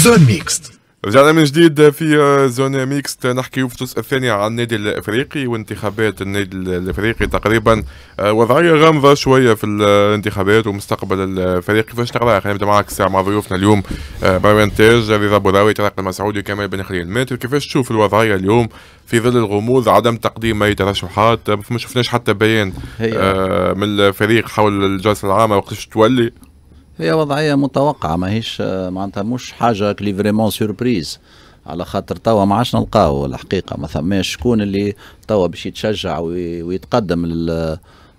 زون ميكست رجعنا من جديد في زون آه، ميكست نحكي في الجزء الثاني عن النادي الافريقي وانتخابات النادي الافريقي تقريبا آه، وضعيه غامضه شويه في الانتخابات ومستقبل الفريق كيفاش نقراها خلينا نبدا معك الساعه مع ضيوفنا اليوم مروان آه، تاج رضا بوراوي طارق المسعودي وكمال بن خليل ماتر كيفاش تشوف الوضعيه اليوم في ظل الغموض عدم تقديم اي ترشحات ما شفناش حتى بيان من الفريق حول الجلسه العامه وقتاش تولي هي وضعيه متوقعه ماهيش معناتها مش حاجه كلي فريمون سوربريز على خاطر توا ما عادش نلقاو الحقيقه ما ثماش شكون اللي توا باش يتشجع ويتقدم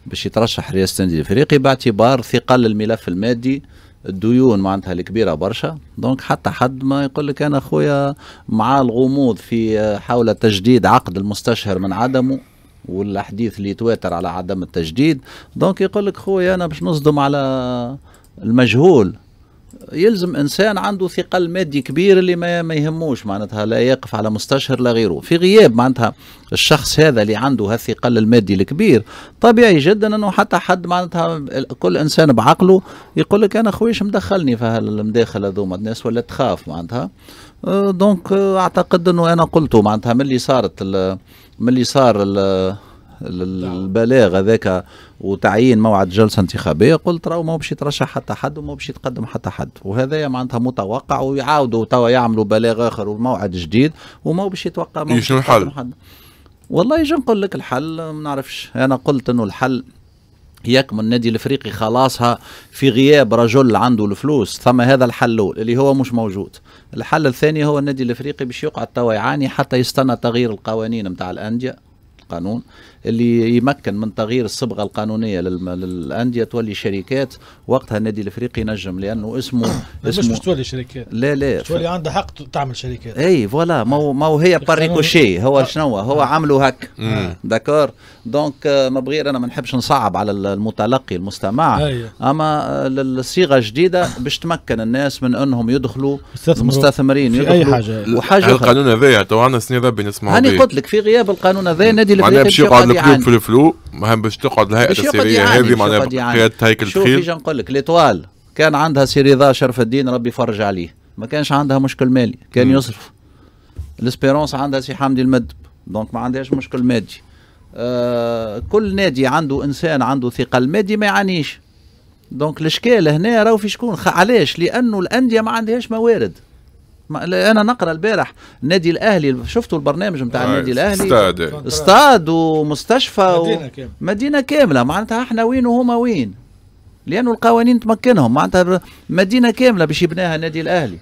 باش يترشح رئاسه النادي الافريقي باعتبار ثقل الملف المادي الديون معناتها الكبيره برشا دونك حتى حد ما يقول لك انا خويا مع الغموض في حول تجديد عقد المستشهر من عدمه والحديث اللي يتواتر على عدم التجديد دونك يقول لك خويا انا باش نصدم على المجهول يلزم انسان عنده ثقل مادي كبير اللي ما, ما يهموش معناتها لا يقف على مستشهر لا غيره في غياب معناتها الشخص هذا اللي عنده هالثقل المادي الكبير طبيعي جدا انه حتى حد معناتها كل انسان بعقله يقول لك انا خويش مدخلني في هالمداخل هذوما الناس ولا تخاف معناتها أه، دونك اعتقد انه انا قلته معناتها من اللي صارت من اللي صار البلاغ هذاك وتعيين موعد جلسه انتخابيه قلت راهو ما باش يترشح حتى حد وما باش يتقدم حتى حد وهذايا معناتها متوقع ويعاودوا توا يعملوا بلاغ اخر وموعد جديد وما باش يتوقع ما شنو الحل؟ حد. والله يجي نقول لك الحل ما نعرفش انا قلت انه الحل يكمن النادي الافريقي خلاصها في غياب رجل عنده الفلوس ثم هذا الحل الاول اللي هو مش موجود الحل الثاني هو النادي الافريقي باش يقعد توا يعاني حتى يستنى تغيير القوانين نتاع الانديه القانون اللي يمكن من تغيير الصبغه القانونيه للانديه تولي شركات وقتها النادي الافريقي نجم لانه اسمه اسمه مش تولي شركات لا لا تولي عندها حق تعمل شركات اي فوالا ما هو ما هو هي باريكوشي هو آه. شنو هو آه. عمله هك آه. داكور دونك ما بغير انا ما نحبش نصعب على المتلقي المستمع أيه. اما الصيغه جديده باش تمكن الناس من انهم يدخلوا مستثمرين يدخلوا اي حاجه وحاجه يعني القانون هذايا تو عندنا السنه ذا نسمعوا هاني قلت لك في غياب القانون هذايا النادي الافريقي القلوب في الفلو مهم باش تقعد الهيئه السيريه هذه معناها قياده هيكل شوف ايش نقول لك ليتوال كان عندها سيري رضا شرف الدين ربي يفرج عليه ما كانش عندها مشكل مالي كان م. يصرف الاسبيرونس عندها سي حمدي المدب دونك ما عندهاش مشكل مادي آه كل نادي عنده انسان عنده ثقه المادي ما يعانيش دونك الاشكال هنا راهو في شكون علاش لانه الانديه ما عندهاش موارد انا نقرا البارح النادي الاهلي شفتوا البرنامج نتاع النادي آه، الاهلي استاد استاد ومستشفى مدينه و... كامله مدينه كامله معناتها احنا وين وهما وين لانه القوانين تمكنهم معناتها مدينه كامله باش يبناها النادي الاهلي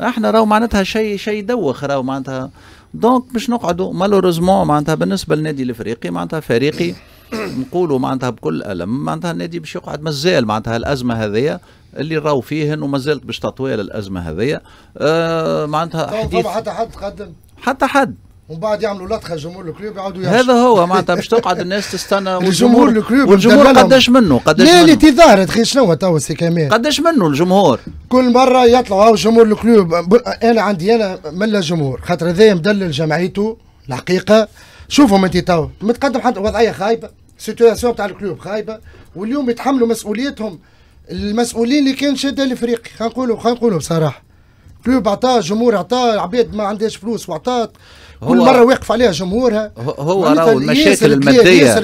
احنا راهو معناتها شيء شيء يدوخ راهو معناتها دونك باش نقعدوا مالوروزمون معناتها بالنسبه للنادي الافريقي معناتها فريقي نقولوا معناتها بكل ألم معناتها النادي باش يقعد مازال معناتها الأزمة هذيا اللي راو فيه انه مازالت باش تطويل الازمه هذيا آه معناتها حديث حتى حد تقدم حتى حد ومن بعد يعملوا لطخه جمهور الكلوب يعاودوا هذا هو معناتها باش تقعد الناس تستنى والجمهور الكلوب والجمهور قداش منه قداش لا الانتظار خير شنو تو سي كمال قداش منه الجمهور كل مره يطلعوا جمهور الكلوب انا عندي انا ملا جمهور خاطر هذايا مدلل جمعيته الحقيقه شوفهم انت تو متقدم حتى وضعيه خايبه سيتواسيون تاع الكلوب خايبه واليوم يتحملوا مسؤوليتهم المسؤولين اللي كان شاده الافريقي خلينا نقولوا خلينا نقولوا بصراحه كلوب عطاه جمهور عطاه العباد ما عندهاش فلوس وعطات كل مره واقف عليها جمهورها هو راهو المشاكل الماديه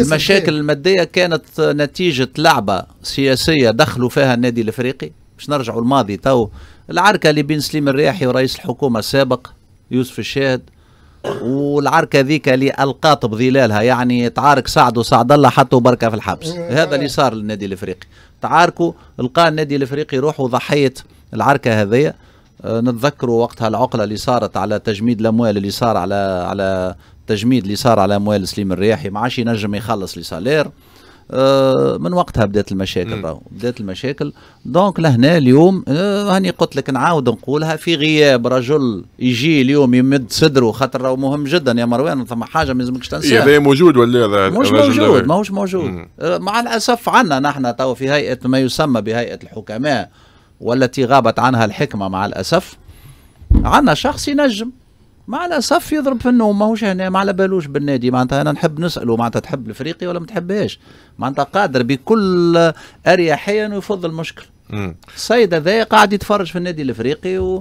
المشاكل الماديه كانت نتيجه لعبه سياسيه دخلوا فيها النادي الافريقي باش نرجعوا الماضي تو العركه اللي بين سليم الرياحي ورئيس الحكومه السابق يوسف الشاهد والعركه ذيك اللي القاطب ظلالها يعني تعارك سعد وسعد الله حطوا بركه في الحبس هذا اللي صار للنادي الافريقي تعاركوا لقى النادي الافريقي روحوا ضحيه العركه هذيا آه، نتذكروا وقتها العقله اللي صارت على تجميد الاموال اللي صار على على تجميد اللي صار على اموال سليم الرياحي ما عادش ينجم يخلص لي سالير آه، من وقتها بدات المشاكل راهو بدات المشاكل دونك لهنا اليوم آه، هاني قلت لك نعاود نقولها في غياب رجل يجي اليوم يمد صدره خاطر راهو مهم جدا يا مروان ثم حاجه ما يلزمكش تنساها هذا موجود ولا هذا مش موجود ماهوش موجود آه، مع الاسف عندنا نحن تو في هيئه ما يسمى بهيئه الحكماء والتي غابت عنها الحكمه مع الاسف عندنا شخص ينجم ما على صف يضرب في النوم ماهوش هنا ما على بالوش بالنادي معناتها انا نحب نساله معناتها تحب الافريقي ولا ما تحبهاش معناتها قادر بكل اريحيه انه يفض المشكل السيد هذا قاعد يتفرج في النادي الافريقي و...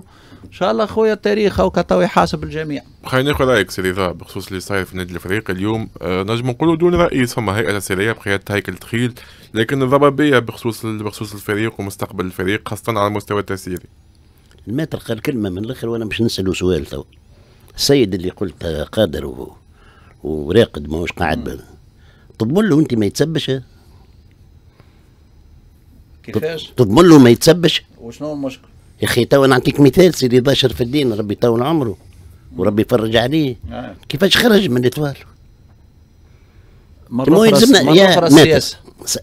ان شاء الله خويا التاريخ او تو يحاسب الجميع. خلينا ناخذ رايك سيدي بخصوص اللي صاير في النادي الافريقي اليوم آه نجم نقولوا دون رئيس فما هيئه تسيريه بقياده هيكل تخيل لكن الضبابيه بخصوص بخصوص الفريق ومستقبل الفريق خاصه على المستوى التسييري. ما تلقى الكلمه من الاخر وانا باش نسالوا سؤال تو. السيد اللي قلت قادر وراقد ماهوش قاعد تضمن له انت ما يتسبش كيفاش؟ تضمن له ما يتسبش وشنو المشكل؟ يا اخي تو نعطيك مثال سيدي ضاشر في الدين ربي يطول عمره وربي يفرج عليه آه. كيفاش خرج من الاطفال؟ مرة يلزمنا يا ماتر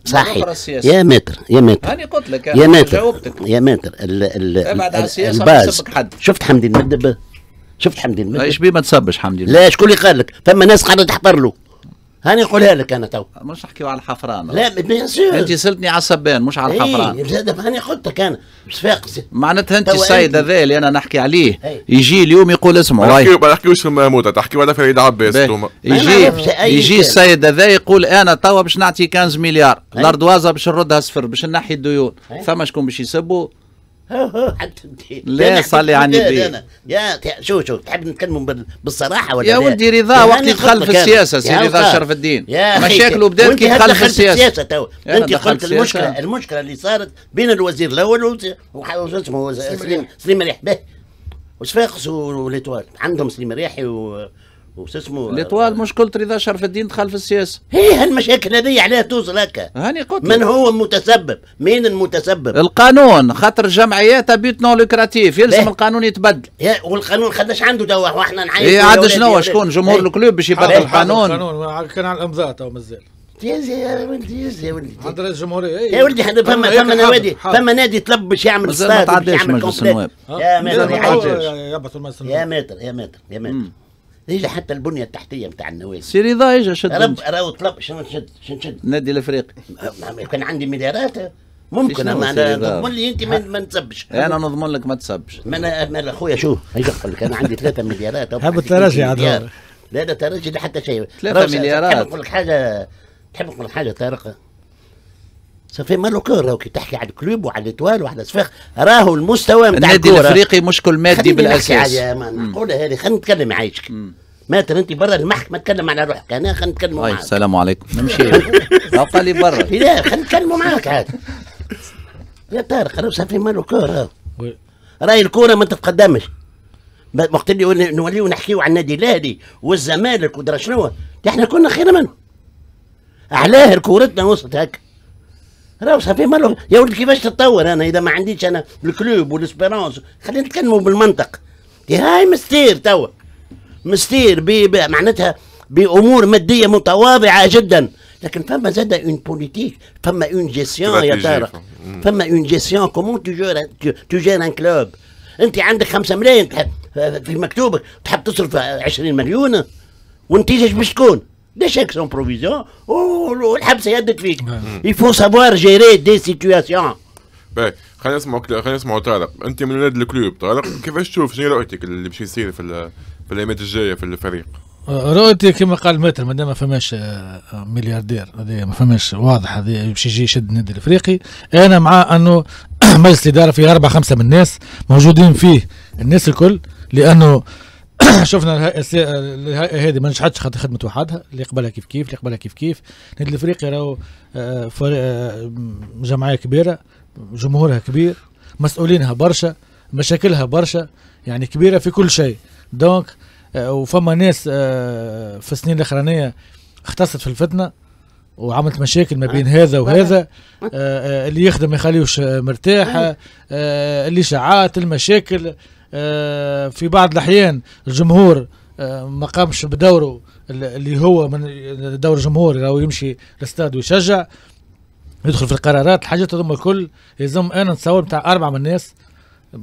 صحيح يا ماتر يا ماتر هاني قلت لك يا ماتر جاوبتك يا ماتر ال ال ال حد. شفت حمدي المدبه شفت حمدي المجد ايش بيه ما تسبش حمدي المجد لا شكون اللي قال لك فما ناس قاعده تحضر له هاني نقولها لك انا تو مش نحكيو على الحفران لا بيان سور انت سالتني على السبان مش على إيه، الحفران زاد هاني قلت لك انا مش معناتها انت السيد هذا اللي انا نحكي عليه هي. إيه. يجي اليوم يقول اسمه ما ما نحكيوش في موتة تحكيو على فريد عباس يجي يجي السيد هذا يقول انا تو باش نعطي 15 مليار ايه. الاردوازه باش نردها صفر باش نحي الديون إيه. فما شكون باش يسبوا لا صلي على النبي يا شوف شوف تحب نتكلم بالصراحه ولا يا ولدي رضا وقت يدخل في السياسه سي رضا شرف الدين مشاكله بدات كي دخل في السياسه تو انت قلت المشكله المشكله اللي صارت بين الوزير الاول وش اسمه سليم مريح به وصفاقس وليتوال عندهم سليم مريحي و وش اسمه لطوال مشكلة رضا شرف الدين دخل في السياسة هي هالمشاكل هذه عليها توصل هكا هاني قلت من هو المتسبب مين المتسبب القانون خاطر الجمعيات بيوت نو لوكراتيف يلزم بيه. القانون يتبدل والقانون خدش عنده دواء واحنا نعيش اي عاد شنو شكون جمهور إيه. الكلوب باش يبدل القانون القانون كان على الامضاء تو مازال يا يا ولدي يا ولدي عند الجمهوريه إيه. يا ولدي فما فما نوادي فما نادي طلب باش يعمل استاد باش يعمل مجلس يا ماتر يا ماتر يا ماتر يا ماتر يجي حتى البنيه التحتيه نتاع النوادي سي رضا يجي شد رب راهو طلب شنو نشد شنو نشد النادي الافريقي كان عندي مليارات ممكن اما انا نضمن لي انت ما نتسبش انا نضمن لك ما تسبش ما انا اخويا شو ايش نقول لك انا عندي ثلاثة مليارات هبط تراجع عاد لا لا تراجع لا حتى شيء ثلاثة مليارات نقول لك حاجه تحب نقول لك حاجه طارق صافي مالو راهو كي تحكي على الكلوب وعلى الاتوال وعلى صفاق راهو المستوى نتاع النادي الافريقي مشكل مادي بالاساس معقوله هذه خلينا نتكلم عايشك مات انت برا المحكمه تكلم على روحك انا خلينا نتكلموا طيب، معاك السلام عليكم نمشي قال لي برا لا خلينا نتكلموا معاك عاد يا طارق راهو صافي مالو راهو راهي الكورة ما تتقدمش وقت اللي نوليو نحكيو على النادي الاهلي والزمالك ودرا شنو احنا كنا خير منه علاه كورتنا وصلت هكا راهو صافي مالو يا ولد كيفاش تتطور انا اذا ما عنديش انا الكلوب والاسبيرونس خلينا نتكلموا بالمنطق هاي مستير توا مستير بي معناتها بامور ماديه متواضعه جدا لكن فما زاد اون بوليتيك فما اون جيسيون يا ترى فما اون جيسيون كومون تجير تجير ان كلوب انت عندك 5 ملايين في مكتوبك تحب تصرف 20 مليون ونتيجه باش تكون des chèques sans provision, oh, ou hmm. Il faut savoir gérer des situations. باهي خلينا نسمعوا خلينا نسمعوا طارق انت من ولاد الكلوب طارق طيب؟ كيفاش تشوف شنو رؤيتك اللي باش يصير في في الايامات الجايه في الفريق آه، رؤيتي كما قال ماتر مادام ما فماش آه، آه، ملياردير هذه ما فماش واضح هذه باش يجي يشد النادي الافريقي انا مع انه مجلس الاداره فيه اربعه خمسه من الناس موجودين فيه الناس الكل لانه شفنا الهيئه هذه ما نجحتش خدمت وحدها اللي قبلها كيف كيف اللي قبلها كيف كيف نادي الافريقي راهو آه، آه، جمعيه كبيره جمهورها كبير مسؤولينها برشا مشاكلها برشا يعني كبيره في كل شيء دونك آه، وفما ناس في السنين الاخرانيه اختصت في الفتنه وعملت مشاكل ما بين هذا وهذا اللي يخدم ما يخليوش مرتاح الاشاعات المشاكل آه، في بعض الأحيان الجمهور آه، ما قامش بدوره اللي هو من دور الجمهور لو يمشي للاستاد ويشجع يدخل في القرارات الحاجات هذوما الكل يلزم انا نتصور بتاع اربعه من الناس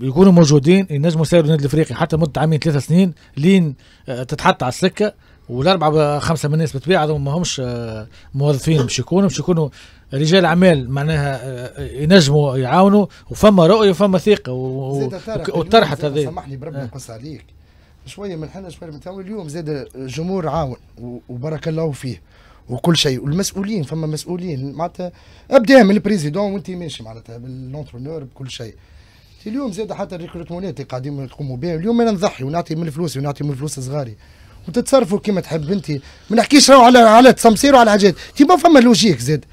يكونوا موجودين ينجموا يسيروا النادي الافريقي حتى مده عامين ثلاثه سنين لين آه، تتحط على السكه والاربعه خمسه من الناس بالطبيعه هذوما ما همش موظفين باش يكونوا باش يكونوا رجال اعمال معناها آه، ينجموا يعاونوا وفما رؤيه وفما ثقه وطرحت هذه سامحني بربي آه. نقص عليك شويه من حنا شويه من تاو اليوم زاد الجمهور آه، عاون وبارك الله فيه وكل شيء والمسؤولين فما مسؤولين معناتها ابدا من البريزيدون وانت ماشي معناتها بالونترونور بكل شيء اليوم زاد حتى الريكروتمونات اللي قاعدين تقوموا بها اليوم انا نضحي ونعطي من فلوسي ونعطي من فلوس صغاري وتتصرفوا كما تحب انت ما نحكيش على على تسمسير وعلى حاجات ما فما لوجيك زاد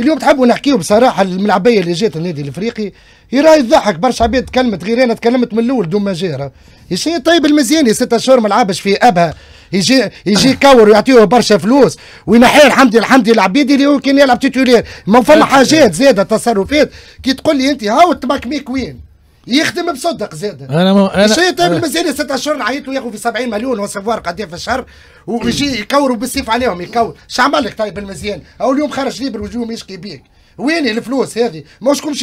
اليوم تحبوا نحكيه بصراحه الملعبيه اللي جات النادي الافريقي راهي تضحك برشا عباد تكلمت غير انا تكلمت من الاول دون ما جيره يا شيء طيب المزياني ستة اشهر ما لعبش في ابها يجي يجي كور ويعطيه برشا فلوس وينحي الحمد الحمد العبيدي اللي هو كان يلعب تيتولير ما فما حاجات زاده تصرفات كي تقول لي انت هاو ميك وين يخدم بصدق زاد انا م... انا الشيطان أنا... مازال ست اشهر نعيط ياخذوا في 70 مليون وسافوار قد إيه في الشهر ويجي يكوروا بالسيف عليهم يكور شو عمل لك طيب المزيان او اليوم خرج ليبر وجوهم يشكي بيك وين الفلوس هذه؟ ما شكون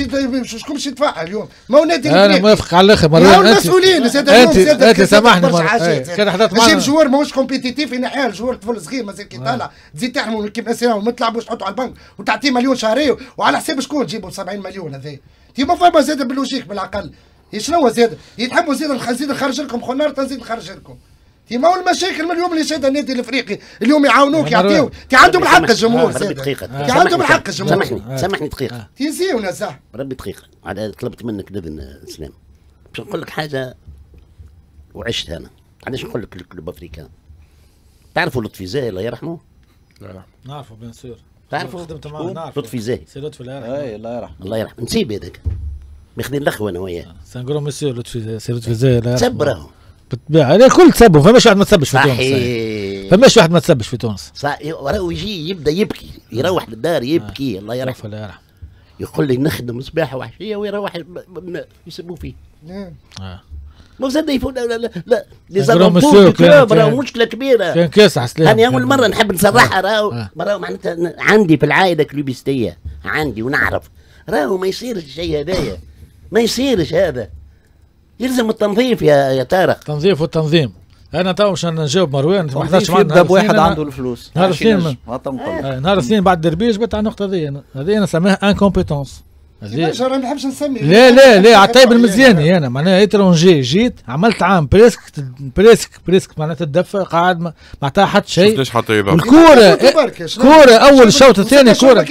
شكون شي يدفعها اليوم؟ ما هو نادي انا موافق على الاخر مره ثانيه المسؤولين زاد انت انت سامحني مره حاجات كان حضرت معنا جوار ماهوش كومبيتيتيف ينحيها الجوار طفل صغير مازال كي آه. طالع تزيد تحمل كيف ما تلعبوش تحطوا على البنك وتعطيه مليون شهريه وعلى حساب شكون تجيبوا 70 مليون هذا تيما فما زاده بلوجيك بالعقل شنو زاد يتحبوا زاده نزيد نخرج لكم خنار تنزيد نخرج لكم تيما المشاكل من اليوم اللي شادها النادي الافريقي اليوم يعاونوك يعطيوك تي عندهم الحق الجمهور دقيقه تي عندهم الحق الجمهور سامحني آه. سامحني دقيقه تنسيونا صح ربي دقيقه على طلبت منك اذن سلام باش نقول لك حاجه وعشتها انا علاش نقول لك الكلوب افريكان تعرفوا لطفي زاهي الله يرحمه؟ لا نعرفه بيان سور تعرفوا لطفي زاهي سي لطفي الله يرحمه اي الله يرحمه الله يرحمه نسيب هذاك ماخذين الاخوه انا وياه آه، لهم مسيو لطفي زاهي سي لطفي زاهي الله يرحمه تسب راهو بالطبيعه الكل تسبوا فماش واحد ما تسبش في تونس فماش واحد ما تسبش في تونس راهو يجي يبدا يبكي يروح للدار يبكي آه. الله يرحمه الله يرحمه يقول لي نخدم صباح وعشيه ويروح يسبوا فيه آه. ما زاد يفوت لا لا, لا اللي ظلمتوه مشكله كبيره كان كاس سلام انا اول مره نحب نصرحها آه. راهو آه. راهو معناتها عندي في العائله كلوبيستيه عندي ونعرف راهو ما يصيرش الشيء هذايا ما يصيرش هذا يلزم التنظيف يا يا طارق التنظيف والتنظيم انا تو مش نجاوب مروان ما حضرتش معنا يبدا واحد عنده الفلوس نهار الاثنين آه، نهار الاثنين بعد دربيش بتاع النقطه هذه هذه انا ان انكومبيتونس نحبش نسمي لا لا لا عطيب المزياني انا معناها اترونجي جيت عملت عام بريسك بريسك بريسك معناتها تدفى قاعد معناتها حتى شيء ليش حتى الكورة إيه، كورة اول الشوط الثاني كورة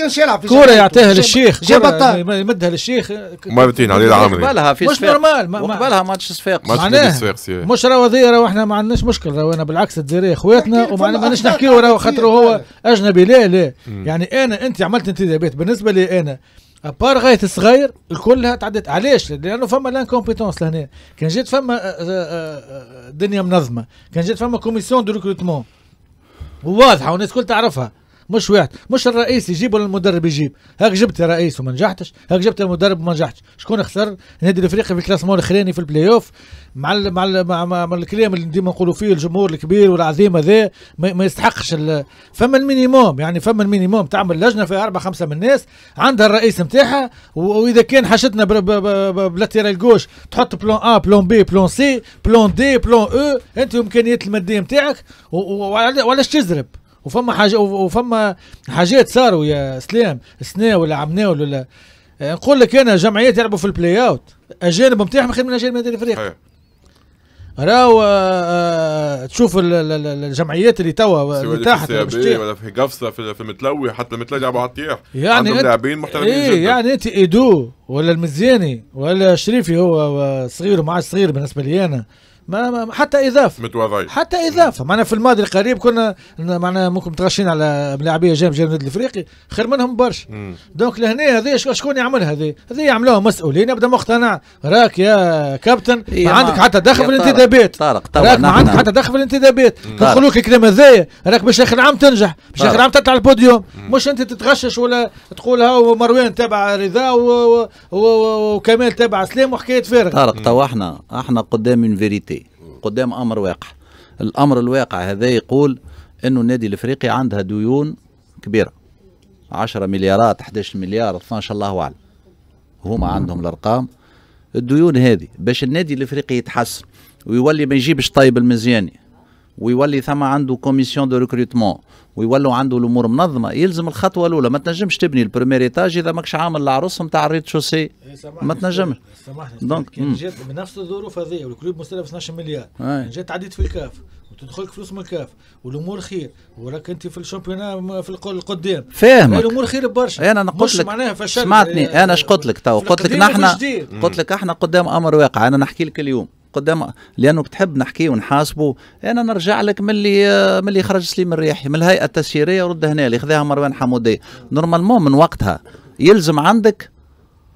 كورة يعطيها للشيخ يمدها للشيخ مرتين علي العامري مش نورمال مقبلها ماتش صفاق معناها مش راهو هذيا راهو احنا ما عندناش مشكل راهو انا بالعكس الجزائريه خواتنا وما عندناش نحكيو راهو خاطر هو اجنبي لا لا يعني انا انت عملت انتدابات بالنسبه لي انا ابار غايه صغير الكل تعدت علاش لانه فما لان كومبيتونس لهنا كان جات فما آه، آه، آه، دنيا منظمه كان جات فما كوميسيون دو ريكروتمون وواضحه والناس الكل تعرفها مش واحد مش الرئيس يجيب ولا المدرب يجيب هاك جبت رئيس وما نجحتش هاك جبت المدرب وما نجحتش شكون خسر النادي الافريقي في الكلاسمون الاخراني في البلاي اوف مع الـ مع الـ مع, مع, مع الكلام اللي ديما نقولوا فيه الجمهور الكبير والعظيم هذا ما, ما يستحقش فما المينيموم يعني فما المينيموم تعمل لجنه فيها اربع خمسه من الناس عندها الرئيس نتاعها واذا كان حاجتنا بلاتيرال جوش تحط بلون ا بلون بي بلون سي بلون دي بلون او انت وامكانيات الماديه نتاعك وعلاش تزرب وفما حاجة وفما حاجات صاروا يا اسلام سنا ولا عمنا ولا نقول لك انا جمعيات يلعبوا في البلاي اوت اجانب نتاعهم خير من اجانب نادي الافريقي راهو آه، آه، تشوف الجمعيات اللي توا آه، اللي تحت ولا في قفصه في, المتلوي حتى المتلوي يلعبوا على الطياح يعني عندهم لاعبين محترمين إيه جدا يعني انت ايدو ولا المزياني ولا الشريفي هو صغير ومعاه صغير بالنسبه لي انا ما, ما حتى اضافه متواضعين حتى اضافه نعم. معنا في الماضي القريب كنا معنا ممكن متغشين على ملاعبيه جام جام النادي الافريقي خير منهم برشا دونك لهنا هذه شكون يعملها هذه هذه يعملوها مسؤولين ابدا مقتنع راك يا كابتن ما نعم، عندك نعم. حتى دخل في الانتدابات طارق راك ما عندك حتى دخل في الانتدابات لك الكلام هذايا راك باش اخر عام تنجح باش اخر عام تطلع البوديوم مش انت تتغشش ولا تقول ها مروان تابع رضا وكمال تابع سلام وحكايه فارغ طارق تو احنا احنا قدام فيريتي قدام امر واقع الامر الواقع هذا يقول انه النادي الافريقي عندها ديون كبيره 10 مليارات 11 مليار 12 الله اعلم هما عندهم الارقام الديون هذه باش النادي الافريقي يتحسن ويولي ما يجيبش طيب المزياني ويولي ثم عنده كوميسيون دو ريكروتمون ويولوا عنده الامور منظمه يلزم الخطوه الاولى ما تنجمش تبني البريمير ايتاج اذا ماكش عامل العروس نتاع الريت شوسي إيه، ما تنجمش سامحني دونك جات بنفس الظروف هذه والكلوب مستلف 12 مليار جات عديت في الكاف وتدخل فلوس من الكاف والامور خير وراك انت في الشامبيون في القدام فاهم الامور خير برشا انا قلت لك معناها فشل سمعتني آه، انا اش قلت لك تو قلت لك نحن قلت لك احنا قدام امر واقع انا نحكي لك اليوم قدام لانه بتحب نحكي ونحاسبه انا نرجع لك ملي آه، ملي خرج سليم الريحي من الهيئه التسييريه ورد هنا اللي خذاها مروان حمودي نورمالمون من وقتها يلزم عندك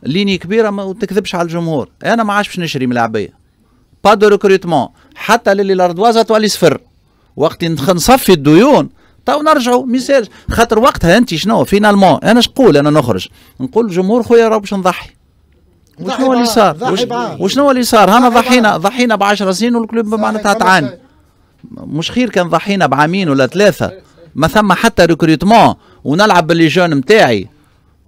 ليني كبيره ما تكذبش على الجمهور انا ما عادش باش نشري ملاعبيه با دو ريكروتمون حتى للي الاردوازه تولي صفر وقت نصفي الديون تو نرجعوا ميساج خاطر وقتها انت شنو فينالمون انا شقول انا نخرج نقول الجمهور خويا راه باش نضحي وشنو اللي صار؟ وشنو اللي صار؟ هنا ضحينا ضحينا ب 10 سنين والكلوب معناتها تعاني مش خير كان ضحينا بعامين ولا ثلاثه ما ثم حتى ريكروتمون ونلعب باللي جون نتاعي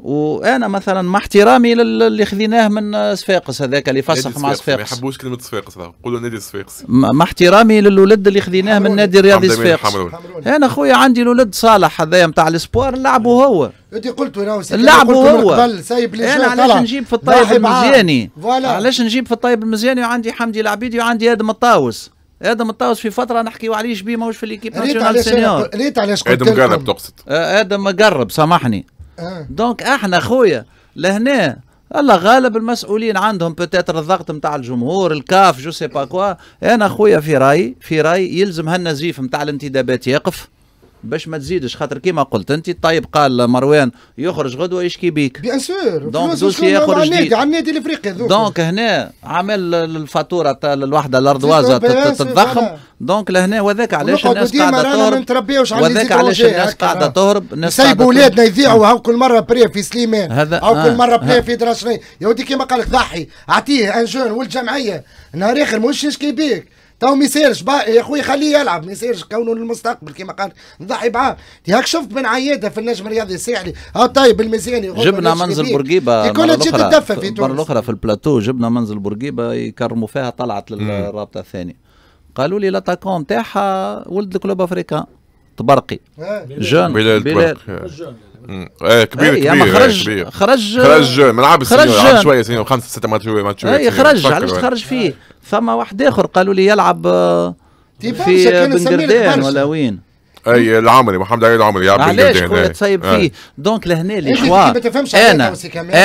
وانا مثلا مع احترامي للي خذيناه من صفاقس هذاك اللي فسخ مع صفاقس ما يحبوش كلمه صفاقس قولوا نادي صفاقس مع احترامي للولد اللي خذيناه من نادي رياضي صفاقس انا خويا عندي الولد صالح هذايا نتاع الاسبوار لعبه هو انت قلت انا لعبه هو سايب لي انا علاش نجيب في الطيب المزياني علاش نجيب في الطيب المزياني وعندي حمدي العبيدي وعندي ادم الطاوس ادم الطاوس في فتره نحكيو عليه شبيه ماهوش في ليكيب ناسيونال سينيور ريت علاش قلت ادم قرب تقصد آه، ادم قرب سامحني آه. دونك احنا خويا لهنا الله غالب المسؤولين عندهم بتاتر الضغط نتاع الجمهور الكاف جو سي با كوا انا خويا في رايي في رايي يلزم هالنزيف نتاع الانتدابات يقف باش ما تزيدش خاطر كيما قلت انت الطيب قال مروان يخرج غدوه يشكي بيك بيان سور دونك دوسي يخرج جديد على النادي الافريقي دونك هنا عمل الفاتوره تاع الوحده الاردوازه تتضخم دونك لهنا وذاك علاش الناس قاعده تهرب وذاك علاش الناس قاعده تهرب الناس قاعده يسيبوا ولادنا يضيعوا آه. هاو كل مره بري في سليمان هذا او كل آه. مره بري آه. في دراشني يا ودي كيما قال لك ضحي اعطيه ان جون ولد جمعيه نهار اخر مش يشكي بيك تو ما يصيرش يا خويا خليه يلعب ما يصيرش كونه للمستقبل كما قال نضحي معاه هاك شفت من عياده في النجم الرياضي الساحلي ها طيب الميزاني جبنا منزل بورقيبه يكون تجي تدفى في تونس المره الاخرى في البلاتو جبنا منزل بورقيبه يكرموا فيها طلعت للرابطه الثانيه قالوا لي لاتاكون تاعها ولد الكلوب افريكان تبرقي جون بلال, تبرقي ايه كبير ايه كبير خرج كبير. خرج خرج من عاب خرج شويه سنين خمسة ستة ما ماتش اي خرج علاش خرج فيه ثم واحد اخر قالوا لي يلعب في بنقردان ولا وين اي العمري محمد علي العمري يلعب علاش كنت تصيب فيه دونك لهنا لي شوا انا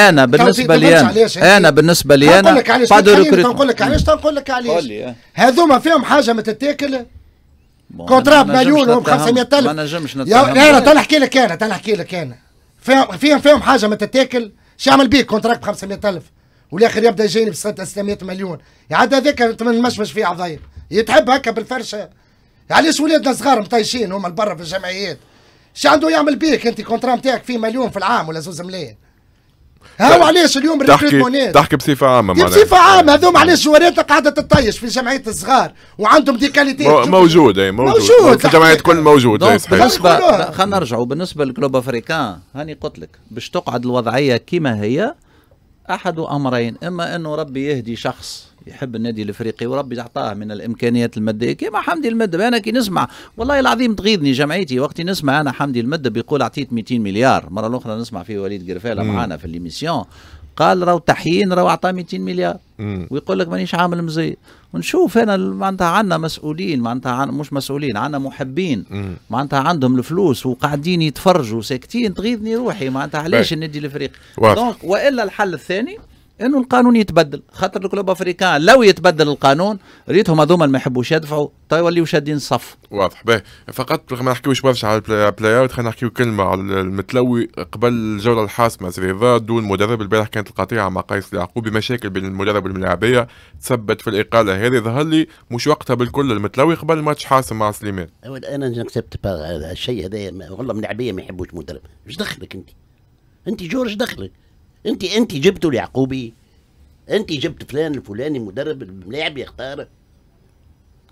انا بالنسبه لي انا انا بالنسبه لي انا نقول لك علاش نقول لك علاش نقول لك علاش هذوما فيهم حاجه ما تتاكل كونترا بمليون و 500000 ما نجمش نتهم لا لا تنحكي لك انا تنحكي لك انا فيهم فيهم فيهم حاجه ما تتاكل شو يعمل بيك كونتراك ب 500000 والاخر يبدا يجيني ب 600 مليون عاد هذاك نمشمش فيه عضايب يتحب هكا بالفرشه علاش ولادنا صغار مطيشين هما لبرا في الجمعيات شو عنده يعمل بيك انت كونترا نتاعك فيه مليون في العام ولا زوز ملايين ها وعلاش اليوم الريكروتمونات تحكي بصفه عامه معناها بصفه عامه هذوما علاش جوارات قاعده تطيش في جمعيه الصغار وعندهم دي كاليتي موجود اي موجود, موجود في الجمعيه كل موجود بالنسبه خلينا نرجعوا بالنسبه للجلوب افريكان هاني قلت لك باش تقعد الوضعيه كما هي احد امرين اما انه ربي يهدي شخص يحب النادي الافريقي وربي يعطاه من الامكانيات الماديه كما حمدي المدب انا كي نسمع والله العظيم تغيظني جمعيتي وقت نسمع انا حمدي المدب بيقول اعطيت 200 مليار مره اخرى نسمع فيه وليد قرفاله معانا في الليميسيون قال راهو تحيين راهو عطى 200 مليار ويقول لك مانيش عامل مزيد ونشوف انا معناتها عندنا مسؤولين معناتها عن مش مسؤولين عندنا محبين معناتها عندهم الفلوس وقاعدين يتفرجوا ساكتين تغيظني روحي معناتها علاش النادي الافريقي دونك والا الحل الثاني انه القانون يتبدل خاطر الكلوب افريكان لو يتبدل القانون ريتهم هذوما ما يحبوش يدفعوا طيب يوليو شادين الصف واضح باهي فقط ما نحكيوش برشا على البلاير خلينا نحكيو كلمه على المتلوي قبل الجوله الحاسمه سيري دون مدرب البارح كانت القطيعه مع قيس يعقوب بمشاكل بين المدرب والملاعبيه تسبت في الاقاله هذه ظهر لي مش وقتها بالكل المتلوي قبل الماتش حاسم مع سليمان انا نكتبت الشيء هذا والله ملاعبيه ما يحبوش مدرب ايش دخلك انت انت جورج دخلك انت انت جبتوا اليعقوبي انت جبت فلان الفلاني مدرب الملاعب يختار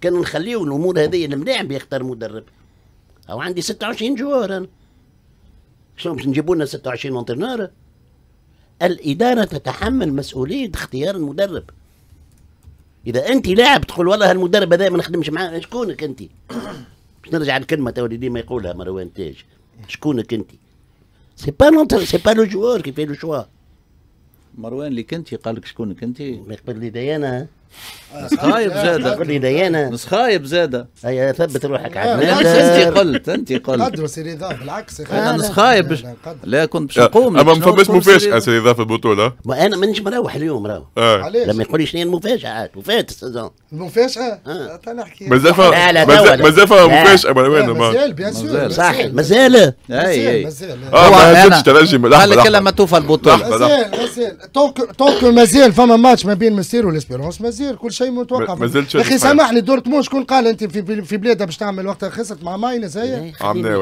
كان نخليه الامور هذه الملاعب يختار مدرب او عندي 26 جوار انا شنو باش نجيبوا لنا 26 اونترنور الاداره تتحمل مسؤوليه اختيار المدرب اذا انت لاعب تقول والله المدرب هذا ما نخدمش معاه شكونك انت باش نرجع الكلمه تولي ديما يقولها مروان تاج شكونك انت سي با سي با لو جوار كيف لو شوا مروان اللي كنتي قال لك شكون كنتي ما يقبل لي ديانا نسخايب زادة قول لي نسخايب زادة هيا ثبت روحك عدنان انت قلت انت قلت قدر سيري بالعكس انا نسخايب باش لا كنت باش نقوم اما ما فماش مفاجأة سيري في البطولة ما انا مانيش مروح اليوم راهو آه. لما يقول لي شنو المفاجأة وفات السيزون المفاجأة مازال نحكي مازال مازال فيها مفاجأة مازال بيان سور صح مازال اي مازال آه،, اه ما هزتش ترجم قال لك لما توفى البطولة مازال مازال طونك مازال فما ماتش ما بين مسير والاسبيرونس مازال يصير كل شيء متوقع ما زلت يا اخي سامحني دورتموند شكون قال انت في في بلادها باش تعمل وقتها خسرت مع ماينس هي إيه. عامله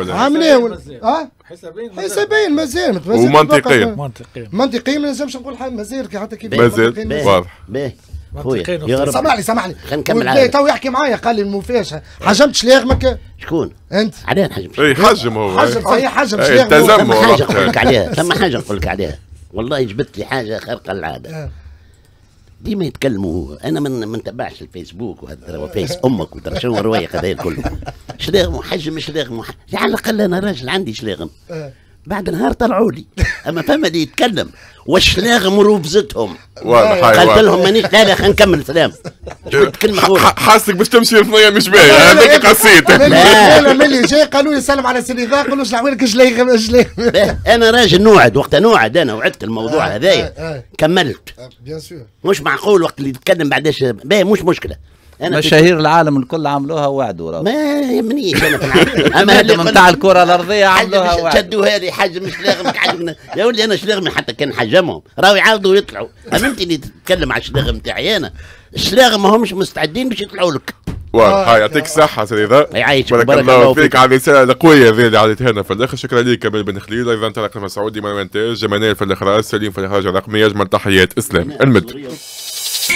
ولا اه حسابين حسابين مازال ومنطقيا منطقيا منطقيا ما لازمش نقول مازال حتى كيف مازال واضح يا خويا سامحني سامحني خلينا نكمل على تو يحكي معايا قال لي المفاجاه حجمت شلاغمك شكون؟ انت علاه نحجم اي حجم هو حجم اي حجم شلاغمك ثم حاجه نقول لك عليها ثم حاجه نقول لك عليها والله جبت لي حاجه خارقه العاده آه. ديما يتكلموا انا ما نتبعش الفيسبوك وهذا فيس امك ودرا شنو الروايه هذا الكل شلاغم وحجم شلاغم على الاقل انا راجل عندي شلاغم بعد نهار طلعوا لي اما فما اللي يتكلم واش وشلاغم بزتهم أيوة، قلت لهم مانيش لا لا خلينا نكمل سلام حاسك باش تمشي الثنيه مش باهي هذاك قصيت لا ملي جاي قالوا لي سلم على سينيفا قالوا شنو عوالك جلي جلي انا راجل نوعد وقت نوعد انا وعدت الموضوع آه، هذايا آه، آه. كملت بيان سور مش معقول وقت اللي يتكلم بعدش باهي مش مشكله أنا مشاهير العالم الكل عملوها وعدوا ما يهمنيش انا في العالم اما نتاع الكره الارضيه عملوها وعدوا شدوا هذه حجم مش يا ولي انا شلاغم حتى كان حجمهم راهو يعاودوا يطلعوا فهمت اللي تتكلم على الشلاغم نتاعي انا الشلاغم ماهمش مستعدين باش يطلعوا لك واضح آه، يعطيك الصحة سيدي ذا يعيشك بارك الله فيك على الرسالة القوية هذه اللي عادت لنا في الآخر شكرا لك كمال بن خليل أيضا طارق المسعودي من المونتاج جمال في الإخراج سليم في الإخراج الرقمي أجمل تحيات إسلام المد